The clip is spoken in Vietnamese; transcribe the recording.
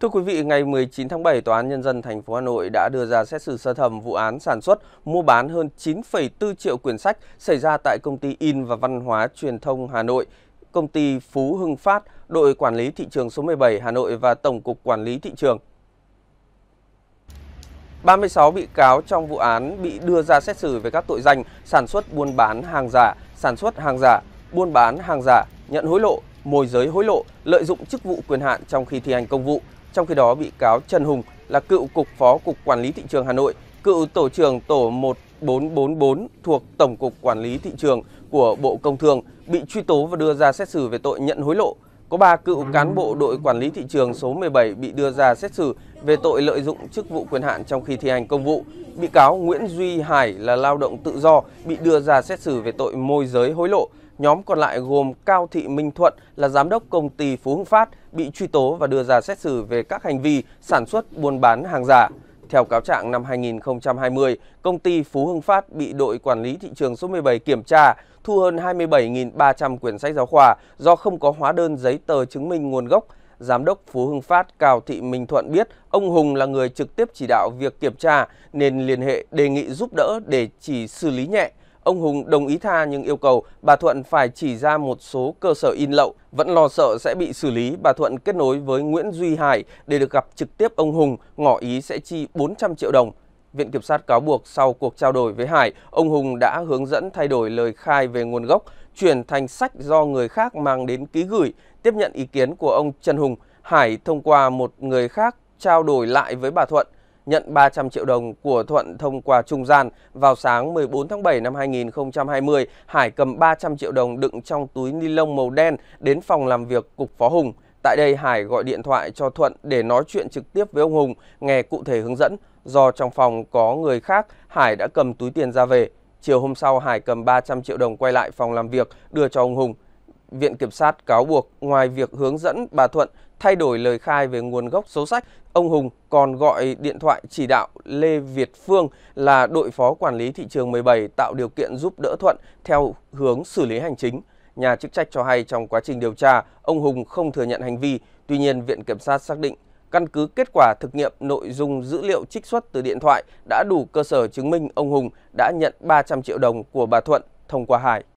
Thưa quý vị, ngày 19 tháng 7, Tòa án Nhân dân thành phố Hà Nội đã đưa ra xét xử sơ thẩm vụ án sản xuất, mua bán hơn 9,4 triệu quyển sách xảy ra tại công ty In và Văn hóa Truyền thông Hà Nội, công ty Phú Hưng Phát, đội quản lý thị trường số 17 Hà Nội và Tổng cục Quản lý Thị trường. 36 bị cáo trong vụ án bị đưa ra xét xử về các tội danh sản xuất buôn bán hàng giả, sản xuất hàng giả, buôn bán hàng giả, nhận hối lộ, môi giới hối lộ, lợi dụng chức vụ quyền hạn trong khi thi hành công vụ, trong khi đó, bị cáo Trần Hùng là cựu Cục Phó Cục Quản lý Thị trường Hà Nội, cựu Tổ trưởng Tổ 1444 thuộc Tổng cục Quản lý Thị trường của Bộ Công Thương bị truy tố và đưa ra xét xử về tội nhận hối lộ. Có 3 cựu cán bộ đội quản lý thị trường số 17 bị đưa ra xét xử về tội lợi dụng chức vụ quyền hạn trong khi thi hành công vụ. Bị cáo Nguyễn Duy Hải là lao động tự do bị đưa ra xét xử về tội môi giới hối lộ Nhóm còn lại gồm Cao Thị Minh Thuận là giám đốc công ty Phú Hưng Phát bị truy tố và đưa ra xét xử về các hành vi sản xuất buôn bán hàng giả. Theo cáo trạng năm 2020, công ty Phú Hưng Phát bị đội quản lý thị trường số 17 kiểm tra, thu hơn 27.300 quyển sách giáo khoa do không có hóa đơn giấy tờ chứng minh nguồn gốc. Giám đốc Phú Hưng Phát Cao Thị Minh Thuận biết ông Hùng là người trực tiếp chỉ đạo việc kiểm tra nên liên hệ đề nghị giúp đỡ để chỉ xử lý nhẹ. Ông Hùng đồng ý tha nhưng yêu cầu bà Thuận phải chỉ ra một số cơ sở in lậu. Vẫn lo sợ sẽ bị xử lý, bà Thuận kết nối với Nguyễn Duy Hải để được gặp trực tiếp ông Hùng, ngỏ ý sẽ chi 400 triệu đồng. Viện Kiểm sát cáo buộc sau cuộc trao đổi với Hải, ông Hùng đã hướng dẫn thay đổi lời khai về nguồn gốc, chuyển thành sách do người khác mang đến ký gửi, tiếp nhận ý kiến của ông Trần Hùng. Hải thông qua một người khác trao đổi lại với bà Thuận nhận 300 triệu đồng của Thuận thông qua trung gian. Vào sáng 14 tháng 7 năm 2020, Hải cầm 300 triệu đồng đựng trong túi ni lông màu đen đến phòng làm việc Cục Phó Hùng. Tại đây, Hải gọi điện thoại cho Thuận để nói chuyện trực tiếp với ông Hùng, nghe cụ thể hướng dẫn. Do trong phòng có người khác, Hải đã cầm túi tiền ra về. Chiều hôm sau, Hải cầm 300 triệu đồng quay lại phòng làm việc, đưa cho ông Hùng. Viện Kiểm sát cáo buộc ngoài việc hướng dẫn bà Thuận thay đổi lời khai về nguồn gốc số sách, ông Hùng còn gọi điện thoại chỉ đạo Lê Việt Phương là đội phó quản lý thị trường 17 tạo điều kiện giúp đỡ Thuận theo hướng xử lý hành chính. Nhà chức trách cho hay trong quá trình điều tra, ông Hùng không thừa nhận hành vi, tuy nhiên Viện Kiểm sát xác định căn cứ kết quả thực nghiệm nội dung dữ liệu trích xuất từ điện thoại đã đủ cơ sở chứng minh ông Hùng đã nhận 300 triệu đồng của bà Thuận thông qua Hải.